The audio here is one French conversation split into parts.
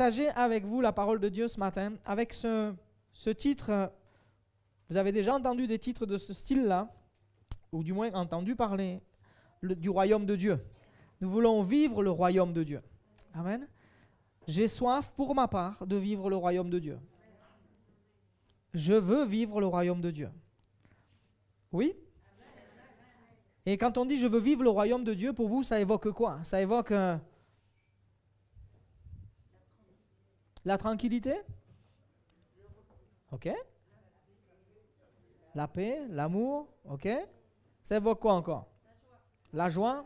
partager avec vous la parole de Dieu ce matin avec ce, ce titre. Vous avez déjà entendu des titres de ce style-là, ou du moins entendu parler du royaume de Dieu. Nous voulons vivre le royaume de Dieu. Amen. J'ai soif pour ma part de vivre le royaume de Dieu. Je veux vivre le royaume de Dieu. Oui Et quand on dit je veux vivre le royaume de Dieu, pour vous, ça évoque quoi Ça évoque... Euh, La tranquillité Ok. La paix, l'amour, ok. Ça évoque quoi encore La joie.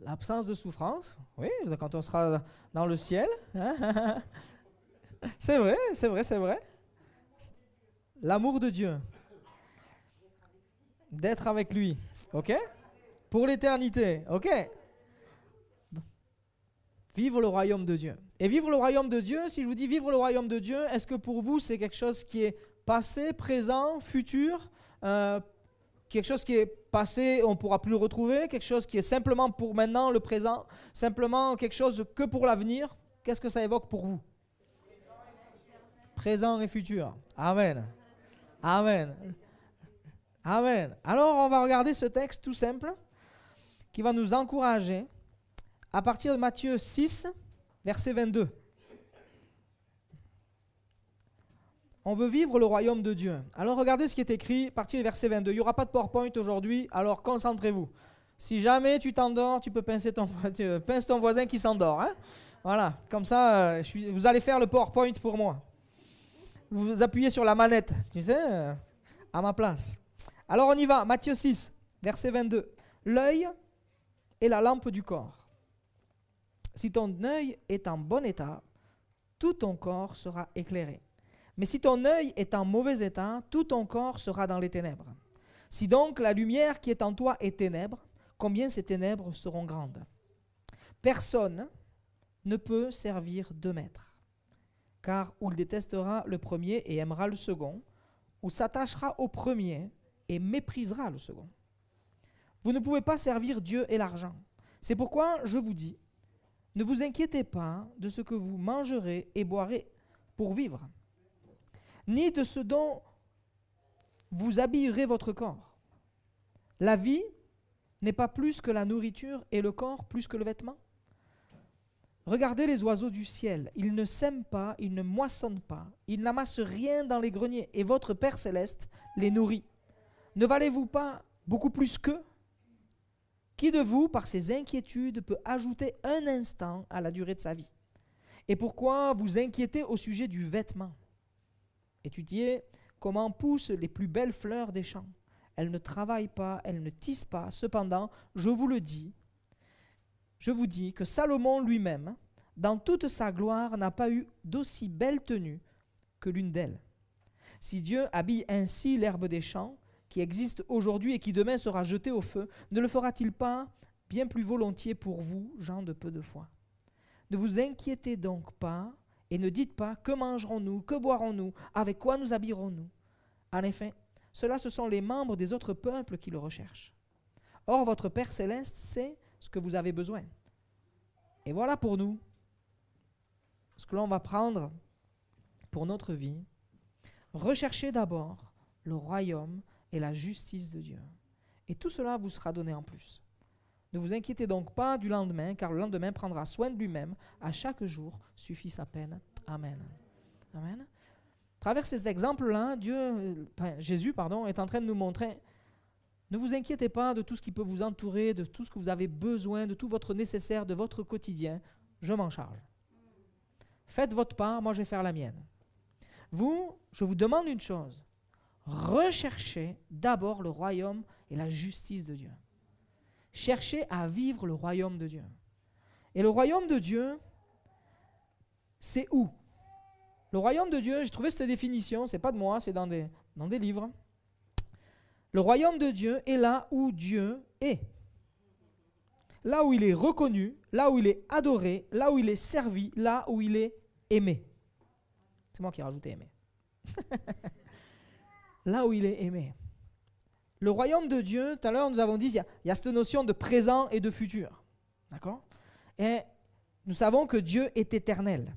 L'absence de souffrance, oui, quand on sera dans le ciel. Hein? c'est vrai, c'est vrai, c'est vrai. L'amour de Dieu. D'être avec lui, ok Pour l'éternité, ok Vivre le royaume de Dieu. Et vivre le royaume de Dieu, si je vous dis vivre le royaume de Dieu, est-ce que pour vous c'est quelque chose qui est passé, présent, futur, euh, quelque chose qui est passé, on ne pourra plus le retrouver, quelque chose qui est simplement pour maintenant, le présent, simplement quelque chose que pour l'avenir Qu'est-ce que ça évoque pour vous Présent et futur. Amen. Amen. Amen. Alors on va regarder ce texte tout simple qui va nous encourager à partir de Matthieu 6, verset 22. On veut vivre le royaume de Dieu. Alors regardez ce qui est écrit à partir du verset 22. Il n'y aura pas de PowerPoint aujourd'hui, alors concentrez-vous. Si jamais tu t'endors, tu peux pincer ton, ton voisin qui s'endort. Hein. voilà, comme ça, euh, vous allez faire le PowerPoint pour moi. Vous appuyez sur la manette, tu sais, euh, à ma place. Alors on y va, Matthieu 6, verset 22. L'œil est la lampe du corps. Si ton œil est en bon état, tout ton corps sera éclairé. Mais si ton œil est en mauvais état, tout ton corps sera dans les ténèbres. Si donc la lumière qui est en toi est ténèbre, combien ces ténèbres seront grandes Personne ne peut servir deux maîtres, car ou il détestera le premier et aimera le second, ou s'attachera au premier et méprisera le second. Vous ne pouvez pas servir Dieu et l'argent. C'est pourquoi je vous dis, ne vous inquiétez pas de ce que vous mangerez et boirez pour vivre, ni de ce dont vous habillerez votre corps. La vie n'est pas plus que la nourriture et le corps plus que le vêtement Regardez les oiseaux du ciel, ils ne sèment pas, ils ne moissonnent pas, ils n'amassent rien dans les greniers, et votre Père céleste les nourrit. Ne valez-vous pas beaucoup plus qu'eux qui de vous, par ses inquiétudes, peut ajouter un instant à la durée de sa vie Et pourquoi vous inquiétez au sujet du vêtement Étudiez comment poussent les plus belles fleurs des champs. Elles ne travaillent pas, elles ne tissent pas. Cependant, je vous le dis, je vous dis que Salomon lui-même, dans toute sa gloire, n'a pas eu d'aussi belle tenue que l'une d'elles. Si Dieu habille ainsi l'herbe des champs, qui existe aujourd'hui et qui demain sera jeté au feu, ne le fera-t-il pas bien plus volontiers pour vous, gens de peu de foi Ne vous inquiétez donc pas et ne dites pas que mangerons-nous, que boirons-nous, avec quoi nous habillerons-nous. En effet, cela ce sont les membres des autres peuples qui le recherchent. Or, votre Père céleste sait ce que vous avez besoin. Et voilà pour nous ce que l'on va prendre pour notre vie. Recherchez d'abord le royaume et la justice de Dieu. Et tout cela vous sera donné en plus. Ne vous inquiétez donc pas du lendemain, car le lendemain prendra soin de lui-même. À chaque jour suffit sa peine. Amen. Amen. À travers cet exemple-là, Dieu, euh, Jésus, pardon, est en train de nous montrer ne vous inquiétez pas de tout ce qui peut vous entourer, de tout ce que vous avez besoin, de tout votre nécessaire, de votre quotidien. Je m'en charge. Faites votre part, moi je vais faire la mienne. Vous, je vous demande une chose rechercher d'abord le royaume et la justice de Dieu. Cherchez à vivre le royaume de Dieu. Et le royaume de Dieu, c'est où Le royaume de Dieu, j'ai trouvé cette définition, c'est pas de moi, c'est dans des, dans des livres. Le royaume de Dieu est là où Dieu est. Là où il est reconnu, là où il est adoré, là où il est servi, là où il est aimé. C'est moi qui ai rajouté aimé. là où il est aimé. Le royaume de Dieu, tout à l'heure nous avons dit, il y, a, y, a cette notion de présent et de futur. D'accord Et nous savons que Dieu est éternel.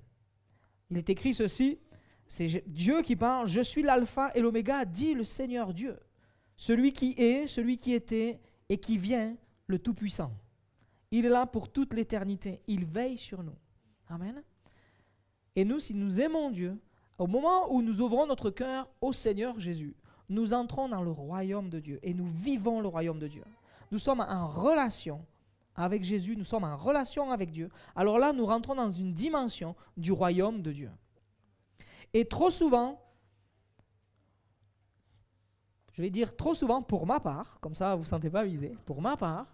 Il est écrit ceci, c'est Dieu qui parle, je suis l'alpha et l'oméga, dit le Seigneur Dieu, celui qui est, celui qui était et qui vient, le Tout-Puissant. Il est là pour toute l'éternité, il veille sur nous. Amen. Et nous, si nous aimons Dieu, au moment où nous ouvrons notre cœur au Seigneur Jésus, nous entrons dans le royaume de Dieu et nous vivons le royaume de Dieu. Nous sommes en relation avec Jésus, nous sommes en relation avec Dieu. Alors là, nous rentrons dans une dimension du royaume de Dieu. Et trop souvent, je vais dire trop souvent pour ma part, comme ça vous ne vous sentez pas visé, pour ma part,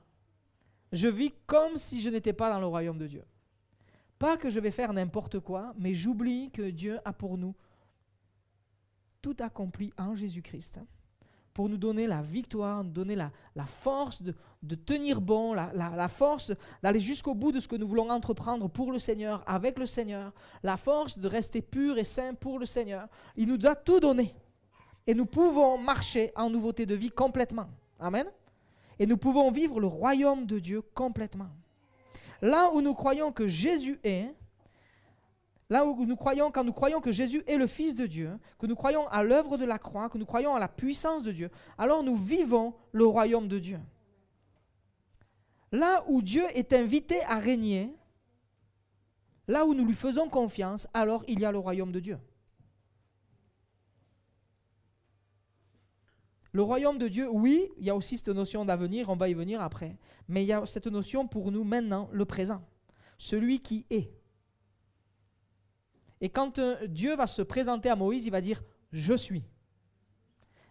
je vis comme si je n'étais pas dans le royaume de Dieu. Pas que je vais faire n'importe quoi, mais j'oublie que Dieu a pour nous tout accompli en Jésus-Christ hein, pour nous donner la victoire, nous donner la, force de, tenir bon, la, force d'aller jusqu'au bout de ce que nous voulons entreprendre pour le Seigneur, avec le Seigneur, la force de rester pur et saint pour le Seigneur. Il nous doit tout donner. Et nous pouvons marcher en nouveauté de vie complètement. Amen. Et nous pouvons vivre le royaume de Dieu complètement. Là où nous croyons que Jésus est, là où nous croyons, quand nous croyons que Jésus est le Fils de Dieu, que nous croyons à l'œuvre de la croix, que nous croyons à la puissance de Dieu, alors nous vivons le royaume de Dieu. Là où Dieu est invité à régner, là où nous lui faisons confiance, alors il y a le royaume de Dieu. Le royaume de Dieu, oui, il y a aussi cette notion d'avenir, on va y venir après. Mais il y a cette notion pour nous maintenant, le présent, celui qui est. Et quand euh, Dieu va se présenter à Moïse, il va dire Je suis.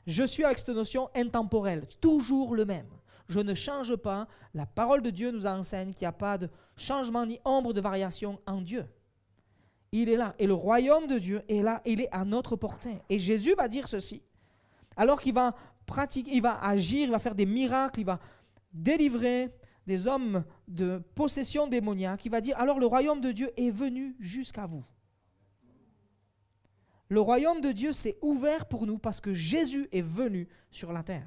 Je suis avec cette notion intemporelle, toujours le même. Je ne change pas. La parole de Dieu nous enseigne qu'il n'y a pas de changement ni ombre de variation en Dieu. Il est là. Et le royaume de Dieu est là. Il est à notre portée. Et Jésus va dire ceci. Alors qu'il va il va agir, il va faire des miracles, il va délivrer des hommes de possession démoniaque. Il va dire, alors le royaume de Dieu est venu jusqu'à vous. Le royaume de Dieu s'est ouvert pour nous parce que Jésus est venu sur la terre.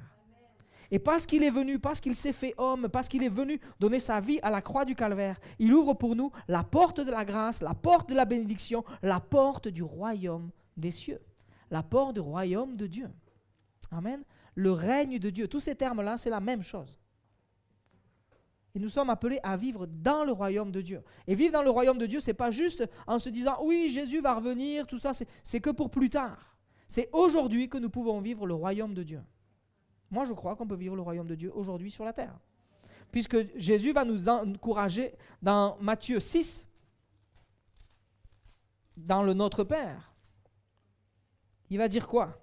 Et parce qu'il est venu, parce qu'il s'est fait homme, parce qu'il est venu donner sa vie à la croix du calvaire, il ouvre pour nous la porte de la grâce, la porte de la bénédiction, la porte du royaume des cieux, la porte du royaume de Dieu. Amen le règne de Dieu. Tous ces termes-là, c'est la même chose. Et nous sommes appelés à vivre dans le royaume de Dieu. Et vivre dans le royaume de Dieu, c'est pas juste en se disant oui, Jésus va revenir, tout ça, c'est que pour plus tard. C'est aujourd'hui que nous pouvons vivre le royaume de Dieu. Moi, je crois qu'on peut vivre le royaume de Dieu aujourd'hui sur la terre. Puisque Jésus va nous encourager dans Matthieu 6, dans le Notre Père. Il va dire quoi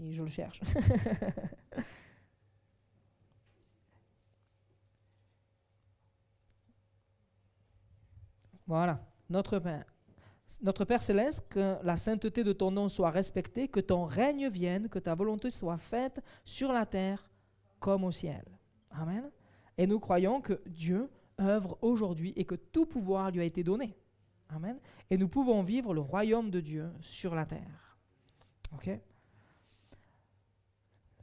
et je le cherche. voilà, notre pain. Notre Père céleste, que la sainteté de ton nom soit respectée, que ton règne vienne, que ta volonté soit faite sur la terre comme au ciel. Amen. Et nous croyons que Dieu œuvre aujourd'hui et que tout pouvoir lui a été donné. Amen. Et nous pouvons vivre le royaume de Dieu sur la terre. OK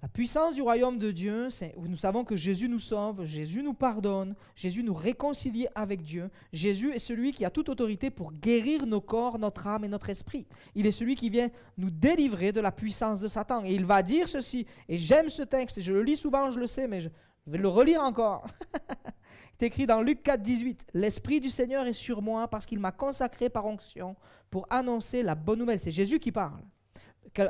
la puissance du royaume de Dieu, c'est nous savons que Jésus nous sauve, Jésus nous pardonne, Jésus nous réconcilie avec Dieu. Jésus est celui qui a toute autorité pour guérir nos corps, notre âme et notre esprit. Il est celui qui vient nous délivrer de la puissance de Satan. Et il va dire ceci, et j'aime ce texte, et je le lis souvent, je le sais, mais je vais le relire encore. C'est écrit dans Luc 4, 18. L'Esprit du Seigneur est sur moi parce qu'il m'a consacré par onction pour annoncer la bonne nouvelle. C'est Jésus qui parle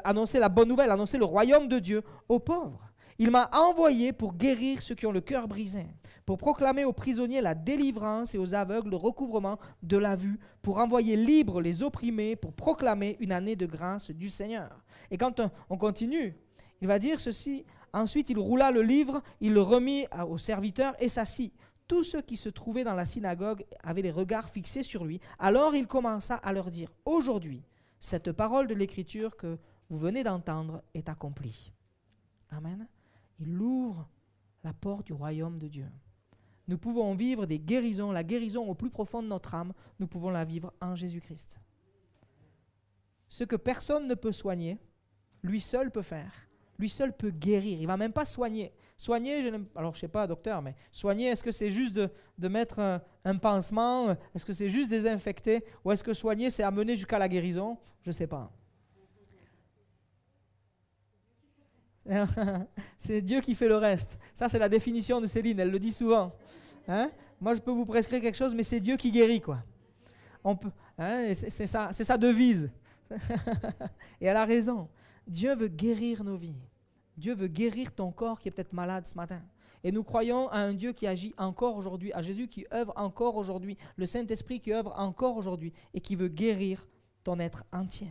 annoncer la bonne nouvelle, annoncer le royaume de Dieu aux pauvres. Il m'a envoyé pour guérir ceux qui ont le cœur brisé, pour proclamer aux prisonniers la délivrance et aux aveugles le recouvrement de la vue, pour envoyer libres les opprimés, pour proclamer une année de grâce du Seigneur. Et quand on continue, il va dire ceci, ensuite il roula le livre, il le remit au serviteur et s'assit. Tous ceux qui se trouvaient dans la synagogue avaient les regards fixés sur lui. Alors il commença à leur dire, aujourd'hui, cette parole de l'Écriture que vous venez d'entendre est accompli. Amen. Il ouvre la porte du royaume de Dieu. Nous pouvons vivre des guérisons, la guérison au plus profond de notre âme, nous pouvons la vivre en Jésus-Christ. Ce que personne ne peut soigner, lui seul peut faire. Lui seul peut guérir. Il va même pas soigner. Soigner, je alors je sais pas, docteur, mais soigner, est-ce que c'est juste de, mettre un, un pansement Est-ce que c'est juste désinfecter Ou est-ce que soigner, c'est amener jusqu'à la guérison Je ne sais pas. c'est Dieu qui fait le reste. Ça, c'est la définition de Céline, elle le dit souvent. Hein. Moi, je peux vous prescrire quelque chose, mais c'est Dieu qui guérit, quoi. On peut, hein, c'est, ça, c'est sa devise. Et elle a raison. Dieu veut guérir nos vies. Dieu veut guérir ton corps qui est peut-être malade ce matin. Et nous croyons à un Dieu qui agit encore aujourd'hui, à Jésus qui œuvre encore aujourd'hui, le Saint-Esprit qui œuvre encore aujourd'hui et qui veut guérir ton être entier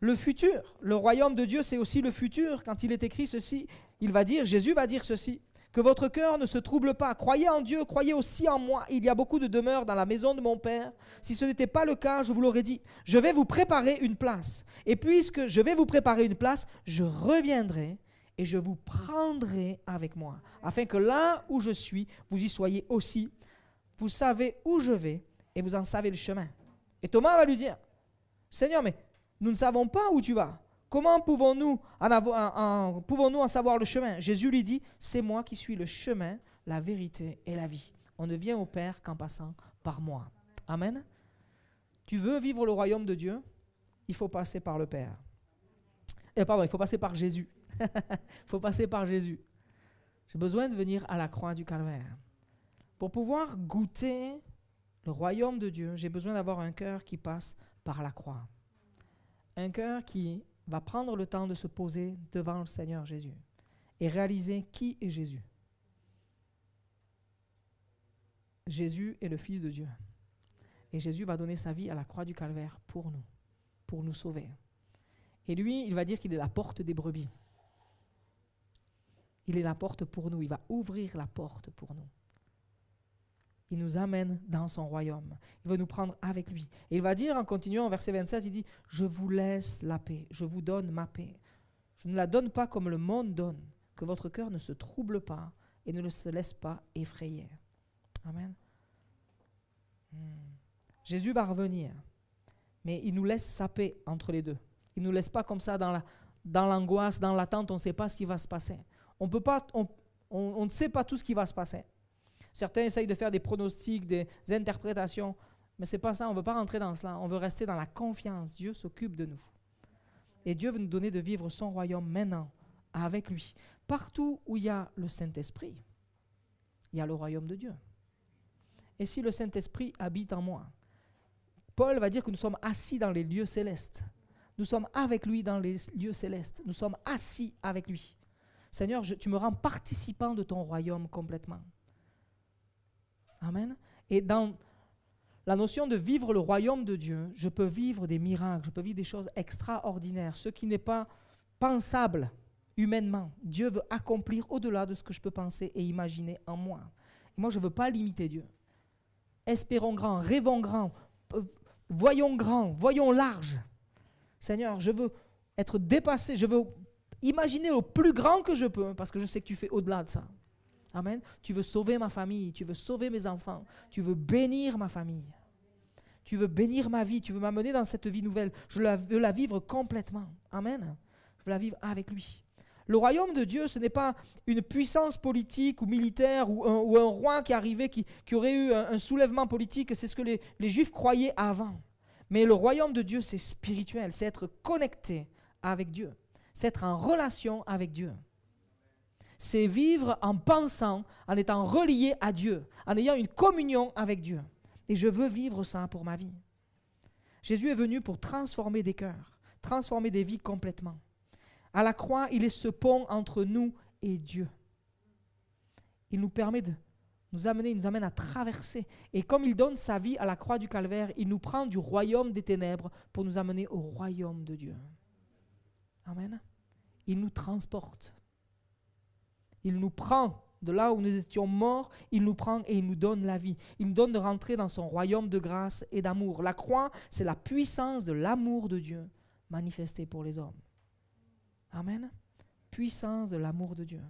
le futur. Le royaume de Dieu, c'est aussi le futur. Quand il est écrit ceci, il va dire, Jésus va dire ceci. Que votre cœur ne se trouble pas. Croyez en Dieu, croyez aussi en moi. Il y a beaucoup de demeures dans la maison de mon Père. Si ce n'était pas le cas, je vous l'aurais dit. Je vais vous préparer une place. Et puisque je vais vous préparer une place, je reviendrai et je vous prendrai avec moi, afin que là où je suis, vous y soyez aussi. Vous savez où je vais et vous en savez le chemin. Et Thomas va lui dire, Seigneur, mais nous ne savons pas où tu vas. Comment pouvons-nous en, pouvons savoir le chemin Jésus lui dit, c'est moi qui suis le chemin, la vérité et la vie. On ne vient au Père qu'en passant par moi. Amen. Tu veux vivre le royaume de Dieu Il faut passer par le Père. et eh, pardon, il faut passer par Jésus. Il faut passer par Jésus. J'ai besoin de venir à la croix du calvaire. Pour pouvoir goûter le royaume de Dieu, j'ai besoin d'avoir un cœur qui passe par la croix. Un cœur qui va prendre le temps de se poser devant le Seigneur Jésus et réaliser qui est Jésus. Jésus est le Fils de Dieu. Et Jésus va donner sa vie à la croix du calvaire pour nous, pour nous sauver. Et lui, il va dire qu'il est la porte des brebis. Il est la porte pour nous, il va ouvrir la porte pour nous il nous amène dans son royaume. Il veut nous prendre avec lui. Et il va dire en continuant, verset 27, il dit, je vous laisse la paix, je vous donne ma paix. Je ne la donne pas comme le monde donne, que votre cœur ne se trouble pas et ne se laisse pas effrayer. Amen. Hmm. Jésus va revenir, mais il nous laisse sa paix entre les deux. Il ne nous laisse pas comme ça dans l'angoisse, la, dans l'attente, on ne sait pas ce qui va se passer. On peut on ne sait pas tout ce qui va se passer. Certains essayent de faire des pronostics, des interprétations, mais c'est pas ça. On ne veut pas rentrer dans cela. On veut rester dans la confiance. Dieu s'occupe de nous. Et Dieu veut nous donner de vivre son royaume maintenant, avec lui. Partout où il y a le Saint-Esprit, il y a le royaume de Dieu. Et si le Saint-Esprit habite en moi, Paul va dire que nous sommes assis dans les lieux célestes. Nous sommes avec lui dans les lieux célestes. Nous sommes assis avec lui. Seigneur, tu me rends participant de ton royaume complètement. Amen. Et dans la notion de vivre le royaume de Dieu, je peux vivre des miracles, je peux vivre des choses extraordinaires, ce qui n'est pas pensable humainement. Dieu veut accomplir au-delà de ce que je peux penser et imaginer en moi. moi, je ne veux pas limiter Dieu. Espérons grand, rêvons grand, euh, voyons grand, voyons large. Seigneur, je veux être dépassé, je veux imaginer au plus grand que je peux, parce que je sais que tu fais au-delà de ça. Amen. Tu veux sauver ma famille, tu veux sauver mes enfants, tu veux bénir ma famille. Tu veux bénir ma vie, tu veux m'amener dans cette vie nouvelle. Je veux la vivre complètement. Amen. Je veux la vivre avec lui. Le royaume de Dieu, ce n'est pas une puissance politique ou militaire ou un, roi qui arrivait, qui, aurait eu un, soulèvement politique. C'est ce que les, les Juifs croyaient avant. Mais le royaume de Dieu, c'est spirituel, c'est être connecté avec Dieu, c'est être en relation avec Dieu c'est vivre en pensant, en étant relié à Dieu, en ayant une communion avec Dieu. Et je veux vivre ça pour ma vie. Jésus est venu pour transformer des cœurs, transformer des vies complètement. À la croix, il est ce pont entre nous et Dieu. Il nous permet de nous amener, il nous amène à traverser. Et comme il donne sa vie à la croix du calvaire, il nous prend du royaume des ténèbres pour nous amener au royaume de Dieu. Amen. Il nous transporte. Il nous prend de là où nous étions morts, il nous prend et il nous donne la vie. Il nous donne de rentrer dans son royaume de grâce et d'amour. La croix, c'est la puissance de l'amour de Dieu manifesté pour les hommes. Amen. Puissance de l'amour de Dieu.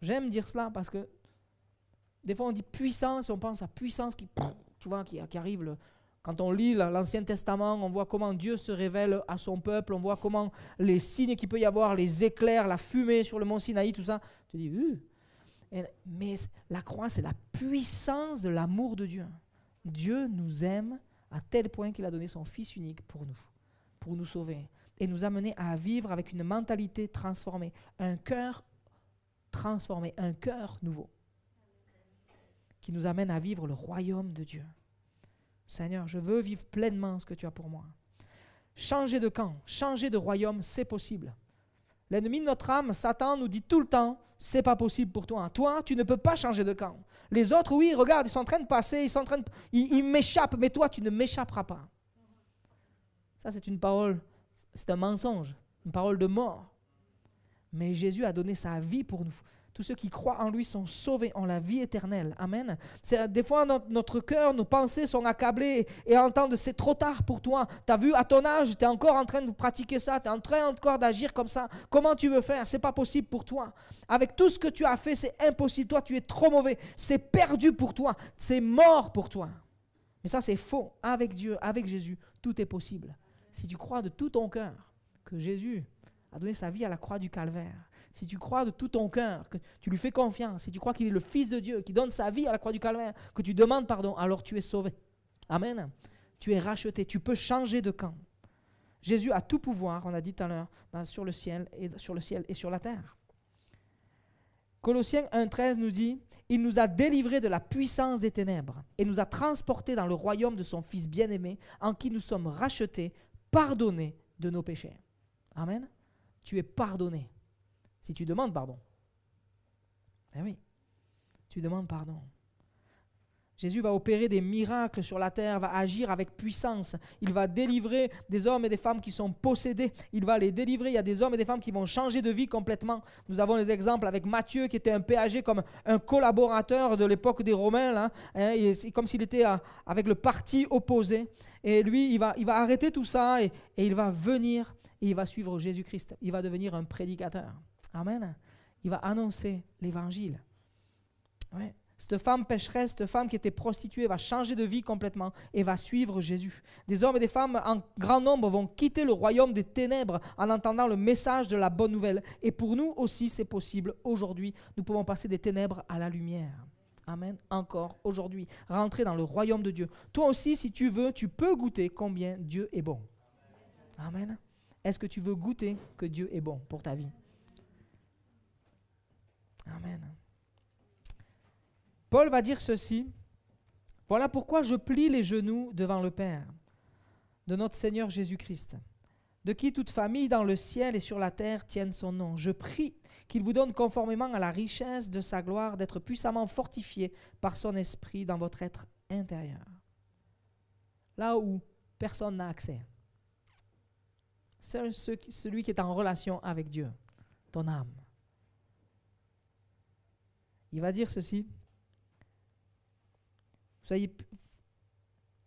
J'aime dire cela parce que des fois on dit puissance on pense à puissance qui, tu qui arrive, le, quand on lit l'Ancien Testament, on voit comment Dieu se révèle à son peuple, on voit comment les signes qu'il peut y avoir, les éclairs, la fumée sur le mont Sinaï, tout ça. Tu dis, euh. mais la croix, c'est la puissance de l'amour de Dieu. Dieu nous aime à tel point qu'il a donné son Fils unique pour nous, pour nous sauver, et nous amener à vivre avec une mentalité transformée, un cœur transformé, un cœur nouveau, qui nous amène à vivre le royaume de Dieu. Seigneur, je veux vivre pleinement ce que tu as pour moi. Changer de camp, changer de royaume, c'est possible. L'ennemi de notre âme, Satan, nous dit tout le temps, c'est pas possible pour toi. Toi, tu ne peux pas changer de camp. Les autres, oui, regarde, ils sont en train de passer, ils sont en train ils m'échappent, mais toi, tu ne m'échapperas pas. Ça, c'est une parole, c'est un mensonge, une parole de mort. Mais Jésus a donné sa vie pour nous. Tous ceux qui croient en lui sont sauvés, en la vie éternelle. Amen. Euh, des fois, notre, cœur, nos pensées sont accablées et entendent c'est trop tard pour toi. Tu as vu, à ton âge, tu es encore en train de pratiquer ça, tu es en train encore d'agir comme ça. Comment tu veux faire C'est pas possible pour toi. Avec tout ce que tu as fait, c'est impossible. Toi, tu es trop mauvais. C'est perdu pour toi. C'est mort pour toi. Mais ça, c'est faux. Avec Dieu, avec Jésus, tout est possible. Si tu crois de tout ton cœur que Jésus a donné sa vie à la croix du calvaire, si tu crois de tout ton cœur, que tu lui fais confiance, si tu crois qu'il est le Fils de Dieu, qui donne sa vie à la croix du Calvaire, que tu demandes pardon, alors tu es sauvé. Amen. Tu es racheté, tu peux changer de camp. Jésus a tout pouvoir, on a dit tout à l'heure, sur le ciel et sur le ciel et sur la terre. Colossiens 1.13 nous dit, Il nous a délivrés de la puissance des ténèbres et nous a transportés dans le royaume de son Fils bien-aimé, en qui nous sommes rachetés, pardonnés de nos péchés. Amen. Tu es pardonné. Si tu demandes pardon. Eh oui, tu demandes pardon. Jésus va opérer des miracles sur la terre, va agir avec puissance. Il va délivrer des hommes et des femmes qui sont possédés. Il va les délivrer. Il y a des hommes et des femmes qui vont changer de vie complètement. Nous avons les exemples avec Matthieu qui était un péagé comme un collaborateur de l'époque des Romains, là. Hein. comme s'il était avec le parti opposé. Et lui, il va, il va arrêter tout ça et il va venir et il va suivre Jésus-Christ. Il va devenir un prédicateur. Amen. Il va annoncer l'évangile. Cette femme pécheresse, cette femme qui était prostituée, va changer de vie complètement et va suivre Jésus. Des hommes et des femmes en grand nombre vont quitter le royaume des ténèbres en entendant le message de la bonne nouvelle. Et pour nous aussi, c'est possible. Aujourd'hui, nous pouvons passer des ténèbres à la lumière. Amen. Encore aujourd'hui, rentrer dans le royaume de Dieu. Toi aussi, si tu veux, tu peux goûter combien Dieu est bon. Amen. Est-ce que tu veux goûter que Dieu est bon pour ta vie Amen. Paul va dire ceci. Voilà pourquoi je plie les genoux devant le Père de notre Seigneur Jésus-Christ, de qui toute famille dans le ciel et sur la terre tienne son nom. Je prie qu'il vous donne conformément à la richesse de sa gloire d'être puissamment fortifié par son esprit dans votre être intérieur. Là où personne n'a accès. Seul celui qui est en relation avec Dieu, ton âme. Il va dire ceci. Soyez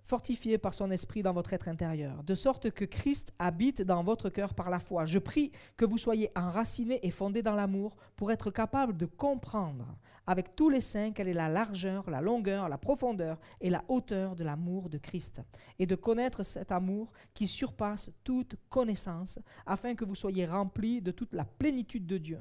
fortifiés par son esprit dans votre être intérieur, de sorte que Christ habite dans votre cœur par la foi. Je prie que vous soyez enracinés et fondés dans l'amour pour être capables de comprendre avec tous les saints quelle est la largeur, la longueur, la profondeur et la hauteur de l'amour de Christ, et de connaître cet amour qui surpasse toute connaissance, afin que vous soyez remplis de toute la plénitude de Dieu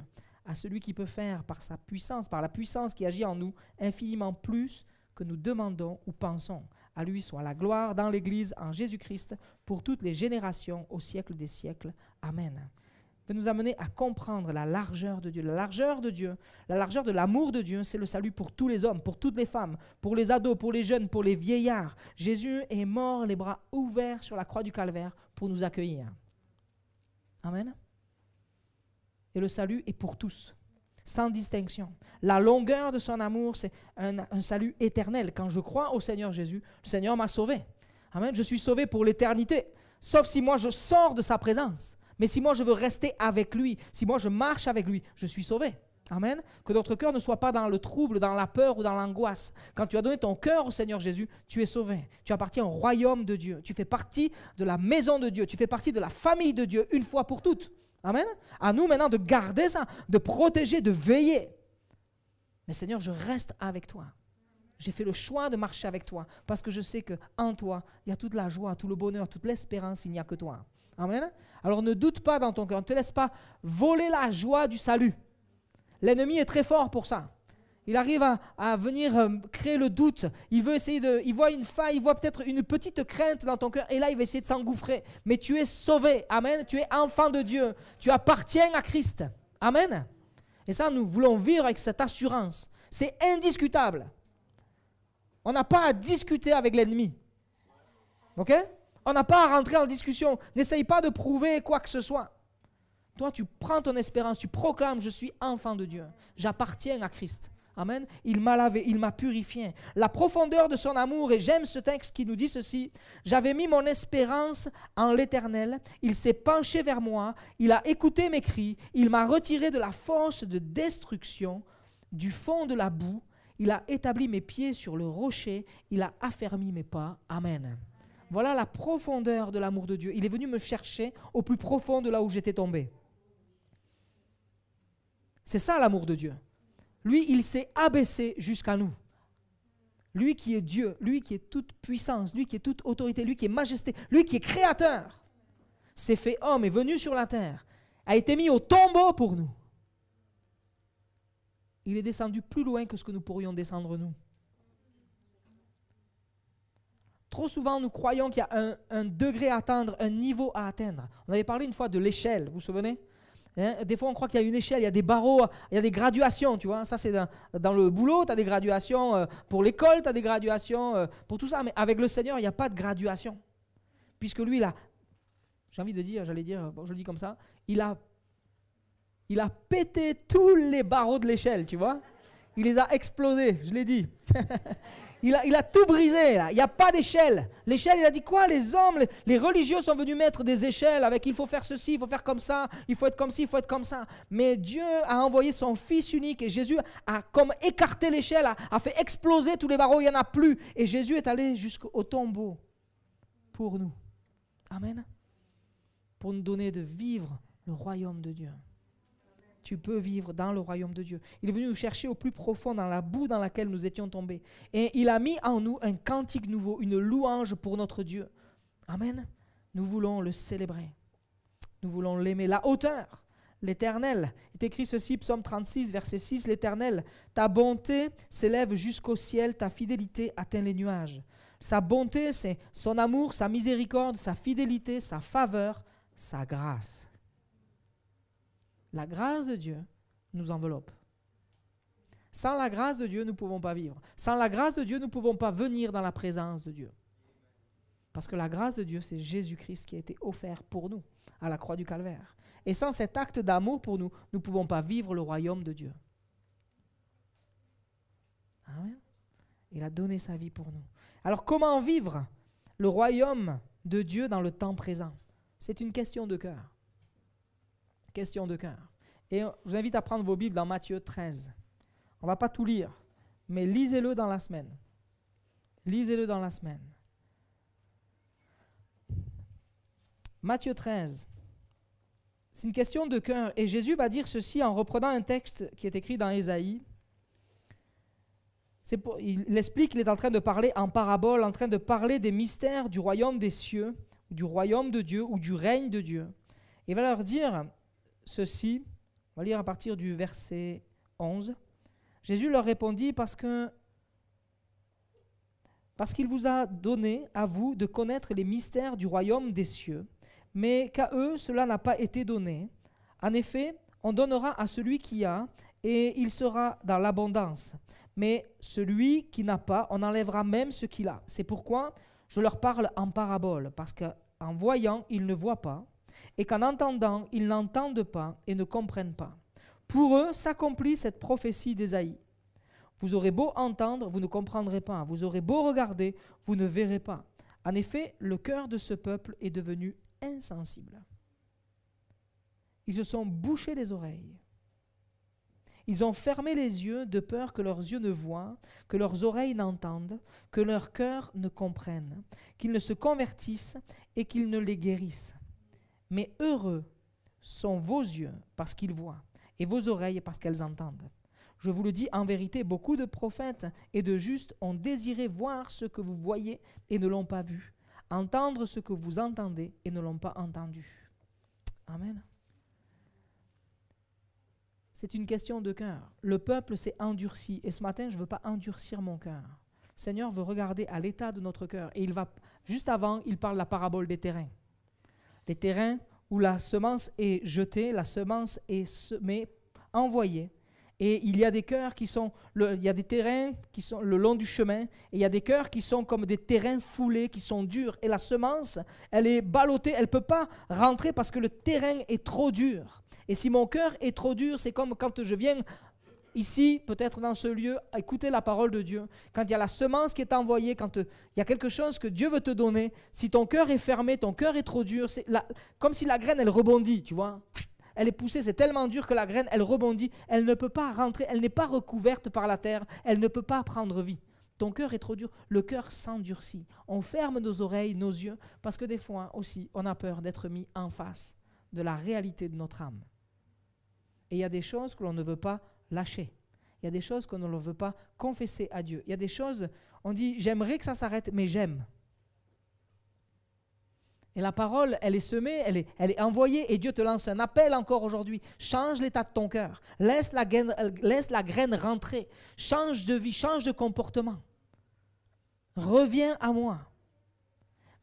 à celui qui peut faire par sa puissance, par la puissance qui agit en nous, infiniment plus que nous demandons ou pensons. À lui soit la gloire dans l'Église en Jésus-Christ pour toutes les générations au siècle des siècles. Amen. veut nous amener à comprendre la largeur de Dieu, la largeur de Dieu, la largeur de l'amour de Dieu, c'est le salut pour tous les hommes, pour toutes les femmes, pour les ados, pour les jeunes, pour les vieillards. Jésus est mort les bras ouverts sur la croix du calvaire pour nous accueillir. Amen. Et le salut est pour tous, sans distinction. La longueur de son amour, c'est un, salut éternel. Quand je crois au Seigneur Jésus, le Seigneur m'a sauvé. Amen. Je suis sauvé pour l'éternité. Sauf si moi je sors de sa présence. Mais si moi je veux rester avec lui, si moi je marche avec lui, je suis sauvé. Amen. Que notre cœur ne soit pas dans le trouble, dans la peur ou dans l'angoisse. Quand tu as donné ton cœur au Seigneur Jésus, tu es sauvé. Tu appartiens au royaume de Dieu. Tu fais partie de la maison de Dieu. Tu fais partie de la famille de Dieu une fois pour toutes. Amen. À nous maintenant de garder ça, de protéger, de veiller. Mais Seigneur, je reste avec toi. J'ai fait le choix de marcher avec toi parce que je sais que en toi, il y a toute la joie, tout le bonheur, toute l'espérance, il n'y a que toi. Amen. Alors ne doute pas dans ton cœur, ne te laisse pas voler la joie du salut. L'ennemi est très fort pour ça. Il arrive à, venir euh, créer le doute. Il veut essayer de. Il voit une faille, il voit peut-être une petite crainte dans ton cœur. Et là, il va essayer de s'engouffrer. Mais tu es sauvé. Amen. Tu es enfant de Dieu. Tu appartiens à Christ. Amen. Et ça, nous voulons vivre avec cette assurance. C'est indiscutable. On n'a pas à discuter avec l'ennemi. OK On n'a pas à rentrer en discussion. N'essaye pas de prouver quoi que ce soit. Toi, tu prends ton espérance, tu proclames, je suis enfant de Dieu. J'appartiens à Christ. Amen. Il m'a lavé, il m'a purifié. La profondeur de son amour, et j'aime ce texte qui nous dit ceci, j'avais mis mon espérance en l'Éternel, il s'est penché vers moi, il a écouté mes cris, il m'a retiré de la fosse de destruction, du fond de la boue, il a établi mes pieds sur le rocher, il a affermi mes pas. Amen. Voilà la profondeur de l'amour de Dieu. Il est venu me chercher au plus profond de là où j'étais tombé. C'est ça l'amour de Dieu. Lui, il s'est abaissé jusqu'à nous. Lui qui est Dieu, lui qui est toute puissance, lui qui est toute autorité, lui qui est majesté, lui qui est créateur, s'est fait homme, est venu sur la terre, a été mis au tombeau pour nous. Il est descendu plus loin que ce que nous pourrions descendre nous. Trop souvent, nous croyons qu'il y a un, un, degré à atteindre, un niveau à atteindre. On avait parlé une fois de l'échelle, vous vous souvenez Hein, des fois, on croit qu'il y a une échelle, il y a des barreaux, il y a des graduations, tu vois. Ça, c'est dans, le boulot, tu as des graduations. Euh, pour l'école, tu as des graduations. Euh, pour tout ça. Mais avec le Seigneur, il n'y a pas de graduation. Puisque lui, il a, j'ai envie de dire, j'allais dire, je le dis comme ça, il a, il a pété tous les barreaux de l'échelle, tu vois. Il les a explosés, je l'ai dit. Il a, tout brisé, il n'y a pas d'échelle. L'échelle, il a dit quoi Les hommes, les, religieux sont venus mettre des échelles avec il faut faire ceci, il faut faire comme ça, il faut être comme ci, il faut être comme ça. Mais Dieu a envoyé son Fils unique et Jésus a comme écarté l'échelle, a, a fait exploser tous les barreaux, il n'y en a plus. Et Jésus est allé jusqu'au tombeau pour nous. Amen. Pour nous donner de vivre le royaume de Dieu tu peux vivre dans le royaume de Dieu. Il est venu nous chercher au plus profond, dans la boue dans laquelle nous étions tombés. Et il a mis en nous un cantique nouveau, une louange pour notre Dieu. Amen. Nous voulons le célébrer. Nous voulons l'aimer. La hauteur, l'Éternel. Il est écrit ceci, psaume 36, verset 6, l'Éternel, ta bonté s'élève jusqu'au ciel, ta fidélité atteint les nuages. Sa bonté, c'est son amour, sa miséricorde, sa fidélité, sa faveur, sa grâce. La grâce de Dieu nous enveloppe. Sans la grâce de Dieu, nous ne pouvons pas vivre. Sans la grâce de Dieu, nous ne pouvons pas venir dans la présence de Dieu. Parce que la grâce de Dieu, c'est Jésus-Christ qui a été offert pour nous à la croix du Calvaire. Et sans cet acte d'amour pour nous, nous ne pouvons pas vivre le royaume de Dieu. Il a donné sa vie pour nous. Alors comment vivre le royaume de Dieu dans le temps présent C'est une question de cœur question de cœur. Et je vous invite à prendre vos Bibles dans Matthieu 13. On ne va pas tout lire, mais lisez-le dans la semaine. Lisez-le dans la semaine. Matthieu 13. C'est une question de cœur. Et Jésus va dire ceci en reprenant un texte qui est écrit dans Ésaïe. Pour, il explique qu'il est en train de parler en parabole, en train de parler des mystères du royaume des cieux, du royaume de Dieu ou du règne de Dieu. Il va leur dire, ceci. On va lire à partir du verset 11. Jésus leur répondit parce que parce qu'il vous a donné à vous de connaître les mystères du royaume des cieux, mais qu'à eux cela n'a pas été donné. En effet, on donnera à celui qui a, et il sera dans l'abondance. Mais celui qui n'a pas, on enlèvera même ce qu'il a. C'est pourquoi je leur parle en parabole, parce qu'en voyant, ils ne voient pas, et qu'en entendant, ils n'entendent pas et ne comprennent pas. Pour eux s'accomplit cette prophétie d'Ésaïe. Vous aurez beau entendre, vous ne comprendrez pas. Vous aurez beau regarder, vous ne verrez pas. En effet, le cœur de ce peuple est devenu insensible. Ils se sont bouchés les oreilles. Ils ont fermé les yeux de peur que leurs yeux ne voient, que leurs oreilles n'entendent, que leur cœur ne comprenne, qu'ils ne se convertissent et qu'ils ne les guérissent. Mais heureux sont vos yeux parce qu'ils voient, et vos oreilles parce qu'elles entendent. Je vous le dis en vérité, beaucoup de prophètes et de justes ont désiré voir ce que vous voyez et ne l'ont pas vu, entendre ce que vous entendez et ne l'ont pas entendu. Amen. C'est une question de cœur. Le peuple s'est endurci et ce matin, je ne veux pas endurcir mon cœur. Le Seigneur veut regarder à l'état de notre cœur et il va, juste avant, il parle la parabole des terrains les terrains où la semence est jetée, la semence est semée, envoyée. Et il y a des cœurs qui sont, il y a des terrains qui sont le long du chemin, et il y a des cœurs qui sont comme des terrains foulés, qui sont durs. Et la semence, elle est ballottée, elle ne peut pas rentrer parce que le terrain est trop dur. Et si mon cœur est trop dur, c'est comme quand je viens ici, peut-être dans ce lieu, écouter la parole de Dieu. Quand il y a la semence qui est envoyée, quand euh, il y a quelque chose que Dieu veut te donner, si ton cœur est fermé, ton cœur est trop dur, c'est comme si la graine, elle rebondit, tu vois. Elle est poussée, c'est tellement dur que la graine, elle rebondit, elle ne peut pas rentrer, elle n'est pas recouverte par la terre, elle ne peut pas prendre vie. Ton cœur est trop dur, le cœur s'endurcit. On ferme nos oreilles, nos yeux, parce que des fois aussi, on a peur d'être mis en face de la réalité de notre âme. Et il y a des choses que l'on ne veut pas lâcher. Il y a des choses que ne veut pas confesser à Dieu. Il y a des choses, on dit j'aimerais que ça s'arrête, mais j'aime. Et la parole, elle est semée, elle est, elle est envoyée, et Dieu te lance un appel encore aujourd'hui. Change l'état de ton cœur. Laisse la, graine, laisse la graine rentrer. Change de vie, change de comportement. Reviens à moi.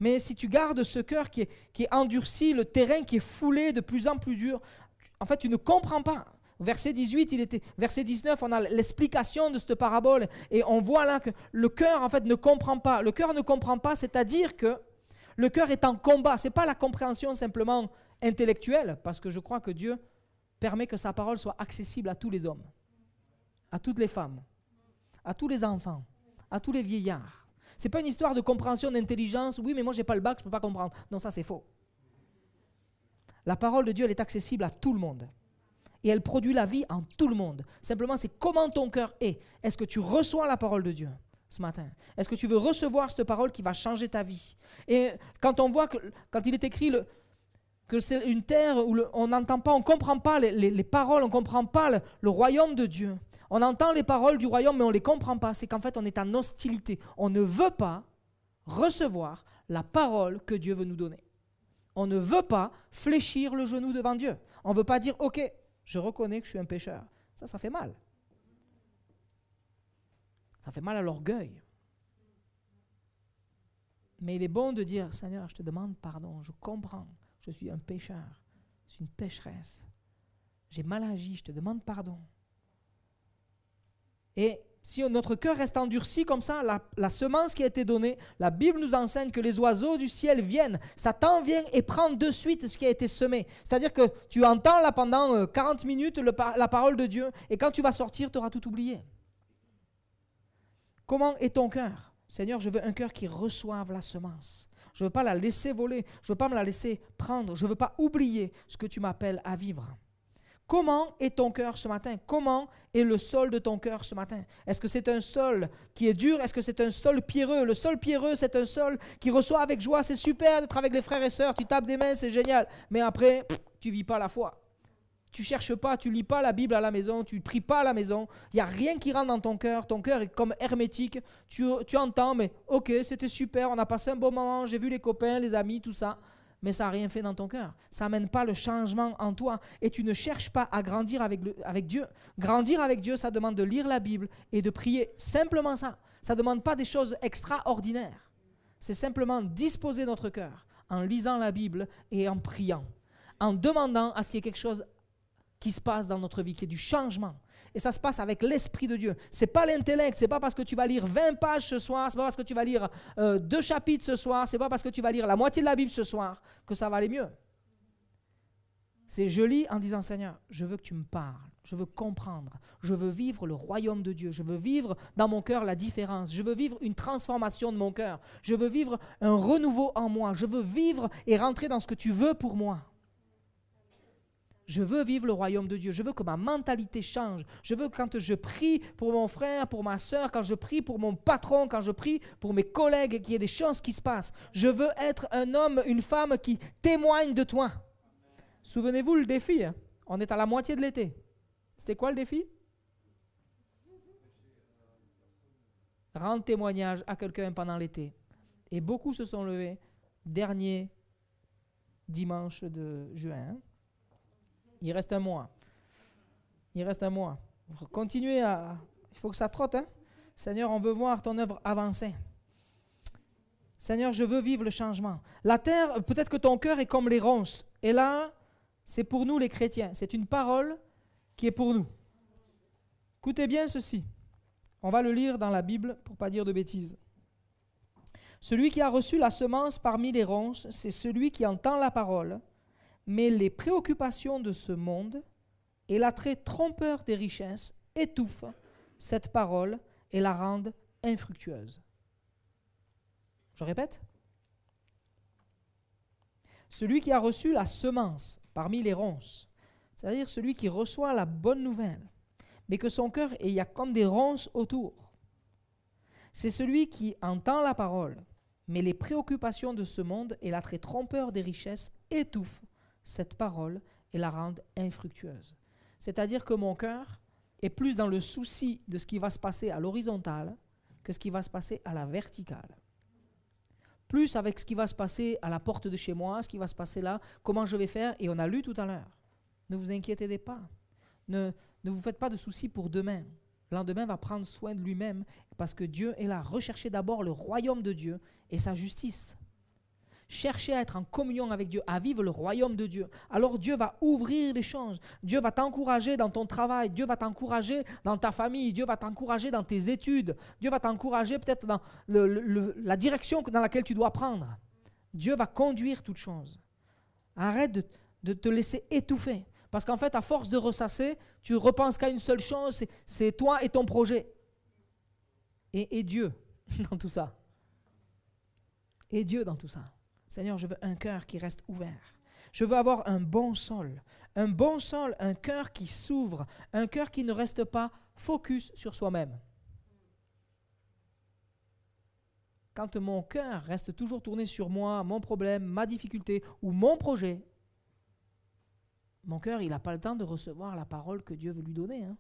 Mais si tu gardes ce cœur qui est, qui est endurci, le terrain qui est foulé de plus en plus dur, en fait, tu ne comprends pas. Verset 18, il était, verset 19, on a l'explication de cette parabole et on voit là que le cœur en fait ne comprend pas. Le cœur ne comprend pas, c'est-à-dire que le cœur est en combat. Ce n'est pas la compréhension simplement intellectuelle, parce que je crois que Dieu permet que sa parole soit accessible à tous les hommes, à toutes les femmes, à tous les enfants, à tous les vieillards. C'est pas une histoire de compréhension d'intelligence. Oui, mais moi je n'ai pas le bac, je ne peux pas comprendre. Non, ça c'est faux. La parole de Dieu elle est accessible à tout le monde et elle produit la vie en tout le monde. Simplement, c'est comment ton cœur est. Est-ce que tu reçois la parole de Dieu ce matin Est-ce que tu veux recevoir cette parole qui va changer ta vie Et quand on voit que, quand il est écrit le, que c'est une terre où on n'entend pas, on ne comprend pas les, les, les paroles, on ne comprend pas le, le, royaume de Dieu. On entend les paroles du royaume, mais on ne les comprend pas. C'est qu'en fait, on est en hostilité. On ne veut pas recevoir la parole que Dieu veut nous donner. On ne veut pas fléchir le genou devant Dieu. On ne veut pas dire, OK, je reconnais que je suis un pécheur. Ça, ça fait mal. Ça fait mal à l'orgueil. Mais il est bon de dire, Seigneur, je te demande pardon, je comprends, je suis un pécheur, je suis une pécheresse, j'ai mal agi, je te demande pardon. Et si notre cœur reste endurci comme ça, la, semence qui a été donnée, la Bible nous enseigne que les oiseaux du ciel viennent. Satan vient et prend de suite ce qui a été semé. C'est-à-dire que tu entends là pendant 40 euh, minutes la parole de Dieu et quand tu vas sortir, tu auras tout oublié. Comment est ton cœur Seigneur, je veux un cœur qui reçoive la semence. Je ne veux pas la laisser voler. Je ne veux pas me la laisser prendre. Je ne veux pas oublier ce que tu m'appelles à vivre. Comment est ton cœur ce matin? Comment est le sol de ton cœur ce matin? Est-ce que c'est un sol qui est dur? Est-ce que c'est un sol pierreux? Le sol pierreux, c'est un sol qui reçoit avec joie. C'est super d'être avec les frères et sœurs. Tu tapes des mains, c'est génial. Mais après, tu vis pas la foi. Tu cherches pas, tu lis pas la Bible à la maison, tu pries pas à la maison. Il y a rien qui rentre dans ton cœur. Ton cœur est comme hermétique. Tu, tu entends, mais ok, c'était super, on a passé un bon moment, j'ai vu les copains, les amis, tout ça mais ça n'a rien fait dans ton cœur. Ça n'amène pas le changement en toi et tu ne cherches pas à grandir avec, Dieu. Grandir avec Dieu, ça demande de lire la Bible et de prier. Simplement ça. Ça ne demande pas des choses extraordinaires. C'est simplement disposer notre cœur en lisant la Bible et en priant, en demandant à ce qu'il y ait quelque chose qui se passe dans notre vie, qui est du changement. Et ça se passe avec l'Esprit de Dieu. C'est pas l'intellect, c'est pas parce que tu vas lire 20 pages ce soir, c'est pas parce que tu vas lire euh, deux chapitres ce soir, c'est pas parce que tu vas lire la moitié de la Bible ce soir que ça va aller mieux. C'est joli en disant Seigneur, je veux que tu me parles, je veux comprendre, je veux vivre le royaume de Dieu, je veux vivre dans mon cœur la différence, je veux vivre une transformation de mon cœur, je veux vivre un renouveau en moi, je veux vivre et rentrer dans ce que tu veux pour moi je veux vivre le royaume de Dieu, je veux que ma mentalité change, je veux quand je prie pour mon frère, pour ma soeur, quand je prie pour mon patron, quand je prie pour mes collègues, qu'il y ait des choses qui se passent. Je veux être un homme, une femme qui témoigne de toi. Souvenez-vous le défi, hein. on est à la moitié de l'été. C'était quoi le défi Rendre témoignage à quelqu'un pendant l'été. Et beaucoup se sont levés dernier dimanche de juin. Hein. Il reste un mois. Il reste un mois. Continuez à. Il faut que ça trotte. Hein? Seigneur, on veut voir ton œuvre avancer. Seigneur, je veux vivre le changement. La terre, peut-être que ton cœur est comme les ronces. Et là, c'est pour nous les chrétiens. C'est une parole qui est pour nous. Écoutez bien ceci. On va le lire dans la Bible pour pas dire de bêtises. Celui qui a reçu la semence parmi les ronces, c'est celui qui entend la parole mais les préoccupations de ce monde et l'attrait trompeur des richesses étouffent cette parole et la rendent infructueuse. Je répète. Celui qui a reçu la semence parmi les ronces, c'est-à-dire celui qui reçoit la bonne nouvelle, mais que son cœur, est y a comme des ronces autour, c'est celui qui entend la parole, mais les préoccupations de ce monde et l'attrait trompeur des richesses étouffent cette parole et la rendre infructueuse. C'est-à-dire que mon cœur est plus dans le souci de ce qui va se passer à l'horizontale que ce qui va se passer à la verticale. Plus avec ce qui va se passer à la porte de chez moi, ce qui va se passer là, comment je vais faire, et on a lu tout à l'heure. Ne vous inquiétez pas. Ne, vous faites pas de soucis pour demain. L'endemain va prendre soin de lui-même parce que Dieu est là. Recherchez d'abord le royaume de Dieu et sa justice chercher à être en communion avec Dieu, à vivre le royaume de Dieu, alors Dieu va ouvrir les choses. Dieu va t'encourager dans ton travail, Dieu va t'encourager dans ta famille, Dieu va t'encourager dans tes études, Dieu va t'encourager peut-être dans la direction dans laquelle tu dois prendre. Dieu va conduire toutes choses. Arrête de, te laisser étouffer. Parce qu'en fait, à force de ressasser, tu repenses qu'à une seule chose, c'est toi et ton projet. et Dieu dans tout ça. Et Dieu dans tout ça. Seigneur, je veux un cœur qui reste ouvert. Je veux avoir un bon sol, un bon sol, un cœur qui s'ouvre, un cœur qui ne reste pas focus sur soi-même. Quand mon cœur reste toujours tourné sur moi, mon problème, ma difficulté ou mon projet, mon cœur, il n'a pas le temps de recevoir la parole que Dieu veut lui donner. Hein.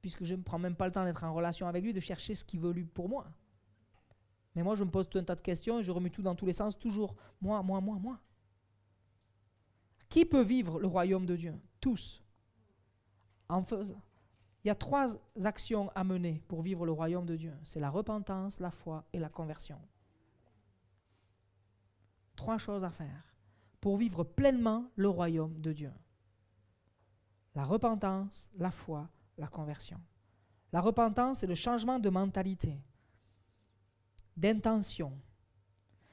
puisque je ne prends même pas le temps d'être en relation avec lui, de chercher ce qu'il veut lui pour moi. Et moi, je me pose tout un tas de questions et je remets tout dans tous les sens, toujours moi, moi, moi, moi. Qui peut vivre le royaume de Dieu Tous. En Il y a trois actions à mener pour vivre le royaume de Dieu. C'est la repentance, la foi et la conversion. Trois choses à faire pour vivre pleinement le royaume de Dieu. La repentance, la foi, la conversion. La repentance, c'est le changement de mentalité d'intention.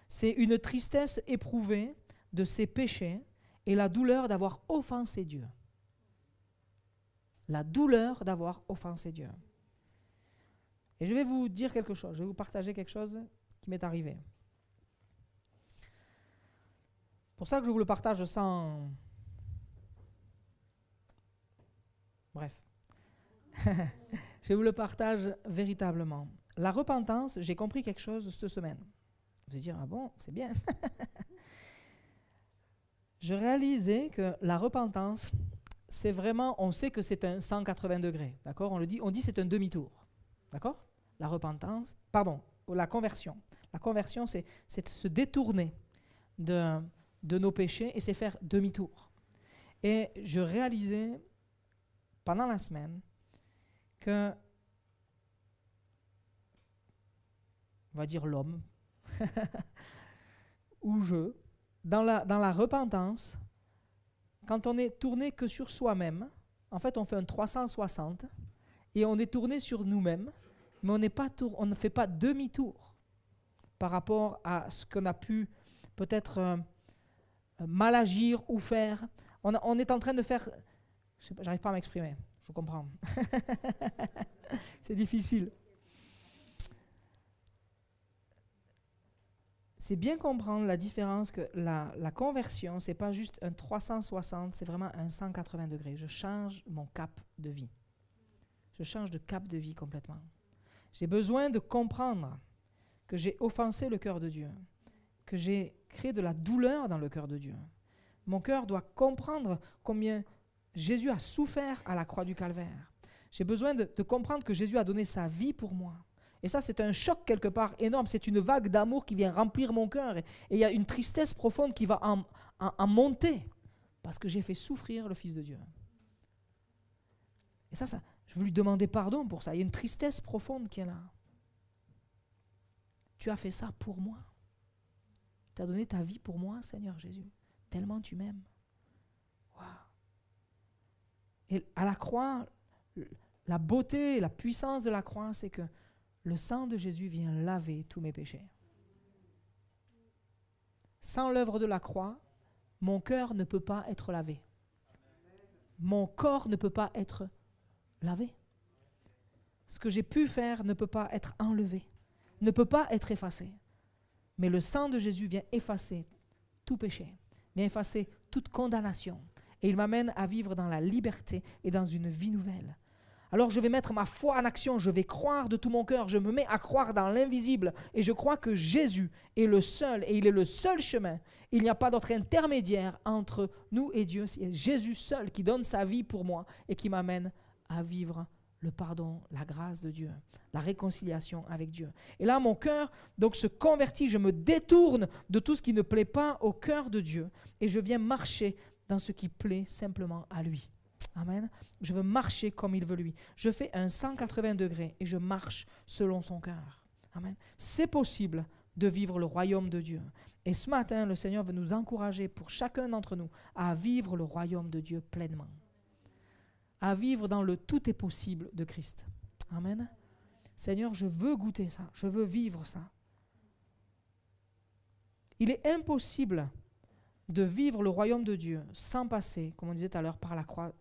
C'est une tristesse éprouvée de ses péchés et la douleur d'avoir offensé Dieu. La douleur d'avoir offensé Dieu. Et je vais vous dire quelque chose, je vais vous partager quelque chose qui m'est arrivé. Pour ça que je vous le partage sans... Bref. je vous le partage véritablement. La repentance, j'ai compris quelque chose cette semaine. Vous allez dire, ah bon, c'est bien. je réalisais que la repentance, c'est vraiment, on sait que c'est un 180 degrés, d'accord On le dit, on dit c'est un demi-tour, d'accord La repentance, pardon, la conversion. La conversion, c'est se détourner de, de nos péchés et c'est faire demi-tour. Et je réalisais pendant la semaine que on va dire l'homme, ou je, dans la, dans la repentance, quand on est tourné que sur soi-même, en fait, on fait un 360 et on est tourné sur nous-mêmes, mais on, pas tour, on ne fait pas demi-tour par rapport à ce qu'on a pu peut-être euh, euh, mal agir ou faire. On, est en train de faire... J'arrive pas à m'exprimer, je comprends. C'est difficile. c'est bien comprendre la différence que la, conversion, conversion, n'est pas juste un 360, c'est vraiment un 180 degrés. Je change mon cap de vie. Je change de cap de vie complètement. J'ai besoin de comprendre que j'ai offensé le cœur de Dieu, que j'ai créé de la douleur dans le cœur de Dieu. Mon cœur doit comprendre combien Jésus a souffert à la croix du calvaire. J'ai besoin de comprendre que Jésus a donné sa vie pour moi. Et ça, c'est un choc quelque part énorme. C'est une vague d'amour qui vient remplir mon cœur. Et il y a une tristesse profonde qui va en, monter parce que j'ai fait souffrir le Fils de Dieu. Et ça, ça, je veux lui demander pardon pour ça. Il y a une tristesse profonde qui est là. Tu as fait ça pour moi. Tu as donné ta vie pour moi, Seigneur Jésus. Tellement tu m'aimes. Et à la croix, la beauté, la puissance de la croix, c'est que le sang de Jésus vient laver tous mes péchés. Sans l'œuvre de la croix, mon cœur ne peut pas être lavé. Mon corps ne peut pas être lavé. Ce que j'ai pu faire ne peut pas être enlevé, ne peut pas être effacé. Mais le sang de Jésus vient effacer tout péché, vient effacer toute condamnation. Et il m'amène à vivre dans la liberté et dans une vie nouvelle. Alors je vais mettre ma foi en action, je vais croire de tout mon cœur, je me mets à croire dans l'invisible et je crois que Jésus est le seul et il est le seul chemin. Il n'y a pas d'autre intermédiaire entre nous et Dieu. C'est Jésus seul qui donne sa vie pour moi et qui m'amène à vivre le pardon, la grâce de Dieu, la réconciliation avec Dieu. Et là, mon cœur donc se convertit, je me détourne de tout ce qui ne plaît pas au cœur de Dieu et je viens marcher dans ce qui plaît simplement à lui. Amen. Je veux marcher comme il veut lui. Je fais un 180 degrés et je marche selon son cœur. Amen. C'est possible de vivre le royaume de Dieu. Et ce matin, le Seigneur veut nous encourager pour chacun d'entre nous à vivre le royaume de Dieu pleinement. À vivre dans le tout est possible de Christ. Amen. Seigneur, je veux goûter ça. Je veux vivre ça. Il est impossible de vivre le royaume de Dieu sans passer, comme on disait tout à l'heure, par la croix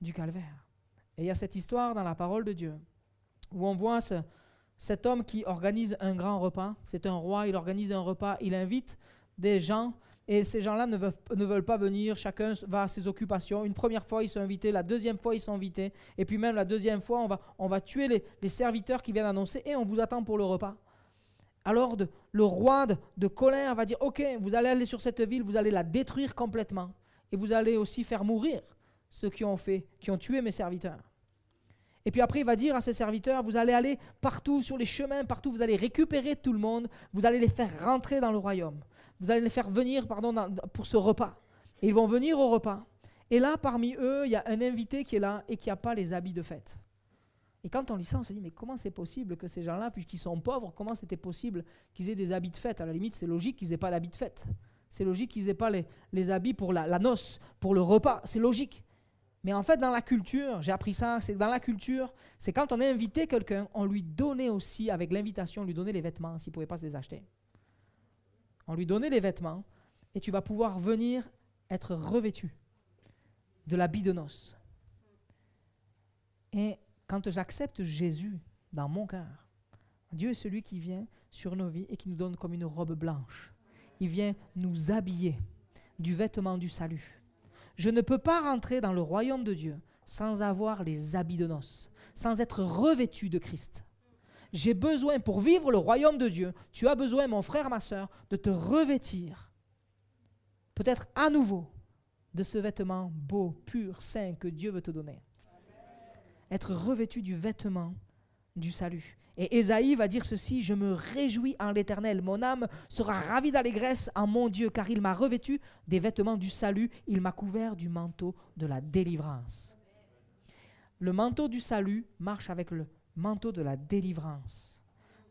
du calvaire. Et il y a cette histoire dans la parole de Dieu où on voit cet homme qui organise un grand repas. C'est un roi, il organise un repas, il invite des gens et ces gens-là ne veulent, pas venir, chacun va à ses occupations. Une première fois, ils sont invités, la deuxième fois, ils sont invités, et puis même la deuxième fois, on va, tuer les, serviteurs qui viennent annoncer, et on vous attend pour le repas. Alors le roi de, de, colère va dire, OK, vous allez aller sur cette ville, vous allez la détruire complètement, et vous allez aussi faire mourir ceux qui ont fait, qui ont tué mes serviteurs. Et puis après, il va dire à ses serviteurs, vous allez aller partout sur les chemins, partout, vous allez récupérer tout le monde, vous allez les faire rentrer dans le royaume, vous allez les faire venir, pardon, pour ce repas. Et ils vont venir au repas. Et là, parmi eux, il y a un invité qui est là et qui n'a pas les habits de fête. Et quand on lit ça, on se dit, mais comment c'est possible que ces gens-là, puisqu'ils sont pauvres, comment c'était possible qu'ils aient des habits de fête À la limite, c'est logique qu'ils n'aient pas d'habits de fête. C'est logique qu'ils n'aient pas les, habits pour la, la noce, pour le repas. C'est logique. Mais en fait, dans la culture, j'ai appris ça, c'est dans la culture, c'est quand on invité quelqu'un, on lui donnait aussi, avec l'invitation, on lui donnait les vêtements s'il ne pouvait pas se les acheter. On lui donnait les vêtements et tu vas pouvoir venir être revêtu de l'habit de noces. Et quand j'accepte Jésus dans mon cœur, Dieu est celui qui vient sur nos vies et qui nous donne comme une robe blanche. Il vient nous habiller du vêtement du salut. Je ne peux pas rentrer dans le royaume de Dieu sans avoir les habits de noces, sans être revêtu de Christ. J'ai besoin, pour vivre le royaume de Dieu, tu as besoin, mon frère, ma soeur, de te revêtir, peut-être à nouveau, de ce vêtement beau, pur, saint que Dieu veut te donner. Être revêtu du vêtement du salut. Et Ésaïe va dire ceci, je me réjouis en l'Éternel, mon âme sera ravie d'allégresse en mon Dieu, car il m'a revêtu des vêtements du salut, il m'a couvert du manteau de la délivrance. Le manteau du salut marche avec le manteau de la délivrance.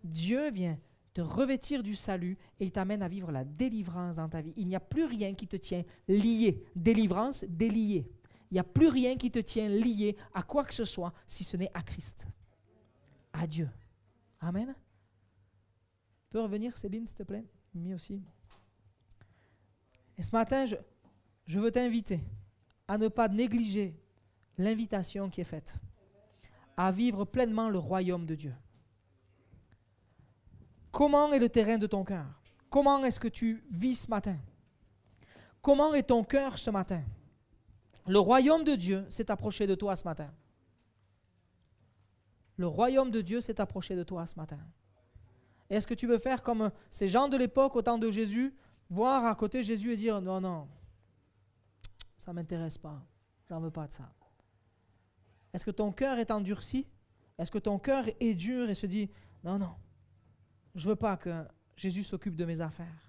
Dieu vient te revêtir du salut et il t'amène à vivre la délivrance dans ta vie. Il n'y a plus rien qui te tient lié. Délivrance, délié. Il n'y a plus rien qui te tient lié à quoi que ce soit si ce n'est à Christ. À Dieu. Amen. Tu peux revenir, Céline, s'il te plaît aussi. Et ce matin, je, je veux t'inviter à ne pas négliger l'invitation qui est faite, à vivre pleinement le royaume de Dieu. Comment est le terrain de ton cœur Comment est-ce que tu vis ce matin Comment est ton cœur ce matin Le royaume de Dieu s'est approché de toi ce matin. Le royaume de Dieu s'est approché de toi ce matin. Est-ce que tu veux faire comme ces gens de l'époque au temps de Jésus, voir à côté Jésus et dire non, non, ça m'intéresse pas, j'en veux pas de ça. Est-ce que ton cœur est endurci Est-ce que ton cœur est dur et se dit non, non, je veux pas que Jésus s'occupe de mes affaires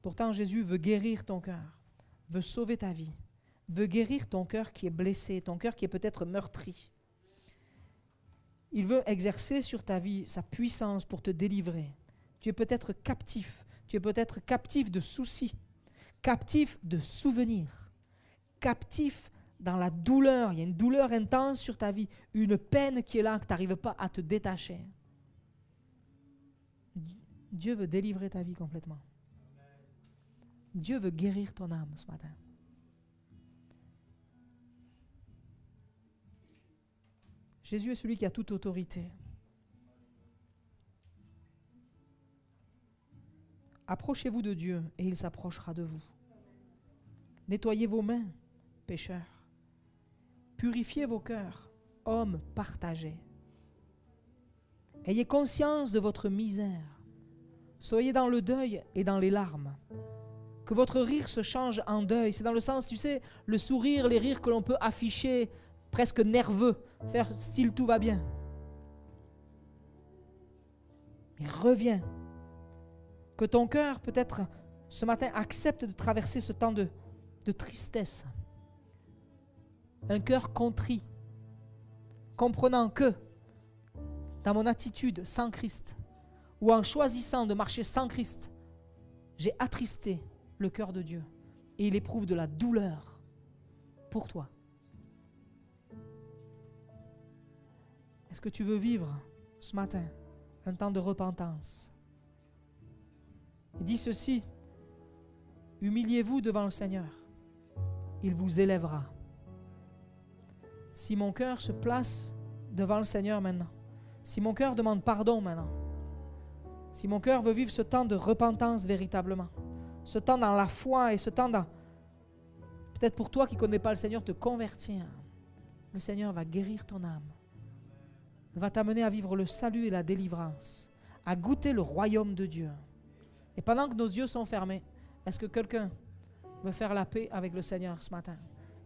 Pourtant, Jésus veut guérir ton cœur, veut sauver ta vie veut guérir ton cœur qui est blessé, ton cœur qui est peut-être meurtri. Il veut exercer sur ta vie sa puissance pour te délivrer. Tu es peut-être captif, tu es peut-être captif de soucis, captif de souvenirs, captif dans la douleur. Il y a une douleur intense sur ta vie, une peine qui est là, que tu n'arrives pas à te détacher. Dieu veut délivrer ta vie complètement. Dieu veut guérir ton âme ce matin. Jésus est celui qui a toute autorité. Approchez-vous de Dieu et il s'approchera de vous. Nettoyez vos mains, pécheurs. Purifiez vos cœurs, hommes partagés. Ayez conscience de votre misère. Soyez dans le deuil et dans les larmes. Que votre rire se change en deuil. C'est dans le sens, tu sais, le sourire, les rires que l'on peut afficher presque nerveux faire s'il tout va bien. Il reviens. Que ton cœur, peut-être, ce matin, accepte de traverser ce temps de, de tristesse. Un cœur contrit, comprenant que dans mon attitude sans Christ, ou en choisissant de marcher sans Christ, j'ai attristé le cœur de Dieu et il éprouve de la douleur pour toi. Est-ce que tu veux vivre ce matin un temps de repentance Il dit ceci, humiliez-vous devant le Seigneur, il vous élèvera. Si mon cœur se place devant le Seigneur maintenant, si mon cœur demande pardon maintenant, si mon cœur veut vivre ce temps de repentance véritablement, ce temps dans la foi et ce temps dans... Peut-être pour toi qui ne connais pas le Seigneur, te convertir. Le Seigneur va guérir ton âme va t'amener à vivre le salut et la délivrance, à goûter le royaume de Dieu. Et pendant que nos yeux sont fermés, est-ce que quelqu'un veut faire la paix avec le Seigneur ce matin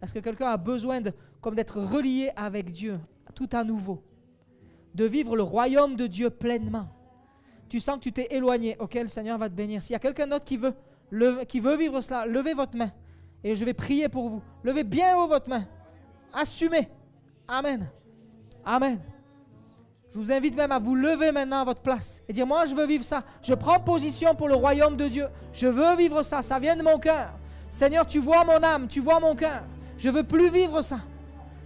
Est-ce que quelqu'un a besoin de, comme d'être relié avec Dieu tout à nouveau De vivre le royaume de Dieu pleinement Tu sens que tu t'es éloigné, ok, le Seigneur va te bénir. S'il y a quelqu'un d'autre qui veut, le, qui veut vivre cela, levez votre main et je vais prier pour vous. Levez bien haut votre main. Assumez. Amen. Amen. Je vous invite même à vous lever maintenant à votre place et dire, moi je veux vivre ça. Je prends position pour le royaume de Dieu. Je veux vivre ça. Ça vient de mon cœur. Seigneur, tu vois mon âme, tu vois mon cœur. Je veux plus vivre ça.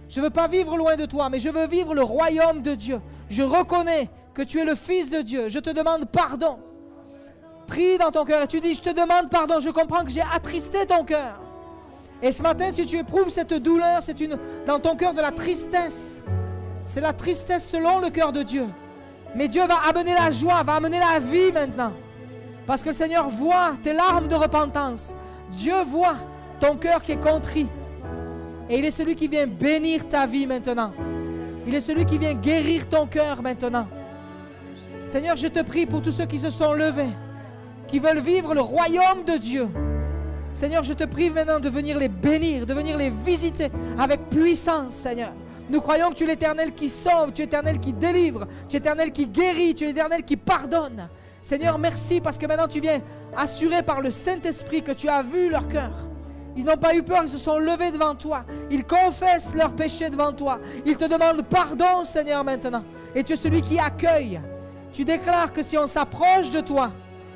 Je veux pas vivre loin de toi, mais je veux vivre le royaume de Dieu. Je reconnais que tu es le Fils de Dieu. Je te demande pardon. Prie dans ton cœur et tu dis, je te demande pardon. Je comprends que j'ai attristé ton cœur. Et ce matin, si tu éprouves cette douleur, c'est une dans ton cœur de la tristesse. C'est la tristesse selon le cœur de Dieu. Mais Dieu va amener la joie, va amener la vie maintenant. Parce que le Seigneur voit tes larmes de repentance. Dieu voit ton cœur qui est contrit. Et il est celui qui vient bénir ta vie maintenant. Il est celui qui vient guérir ton cœur maintenant. Seigneur, je te prie pour tous ceux qui se sont levés, qui veulent vivre le royaume de Dieu. Seigneur, je te prie maintenant de venir les bénir, de venir les visiter avec puissance, Seigneur. Nous croyons que tu es l'éternel qui sauve, tu es l'éternel qui délivre, tu es l'éternel qui guérit, tu es l'éternel qui pardonne. Seigneur, merci parce que maintenant tu viens assurer par le Saint-Esprit que tu as vu leur cœur. Ils n'ont pas eu peur, ils se sont levés devant toi. Ils confessent leurs péchés devant toi. Ils te demandent pardon, Seigneur, maintenant. Et tu es celui qui accueille. Tu déclares que si on s'approche de toi,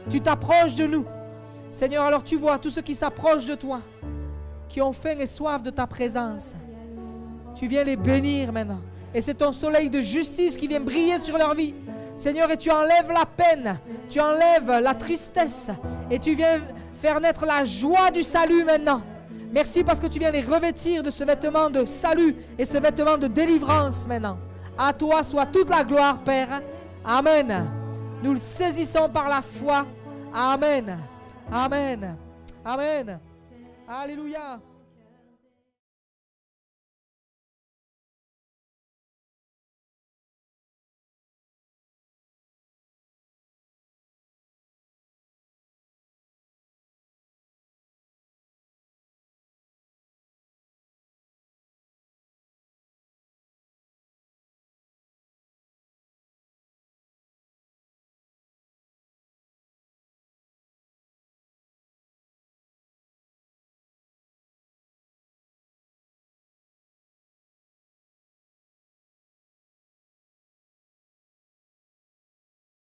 tu t'approches de nous. Seigneur, alors tu vois tous ceux qui s'approchent de toi, qui ont faim et soif de ta présence. Tu viens les bénir maintenant. Et c'est ton soleil de justice qui vient briller sur leur vie. Seigneur, et tu enlèves la peine, tu enlèves la tristesse, et tu viens faire naître la joie du salut maintenant. Merci parce que tu viens les revêtir de ce vêtement de salut et ce vêtement de délivrance maintenant. À toi soit toute la gloire, Père. Amen. Nous le saisissons par la foi. Amen. Amen. Amen. Alléluia.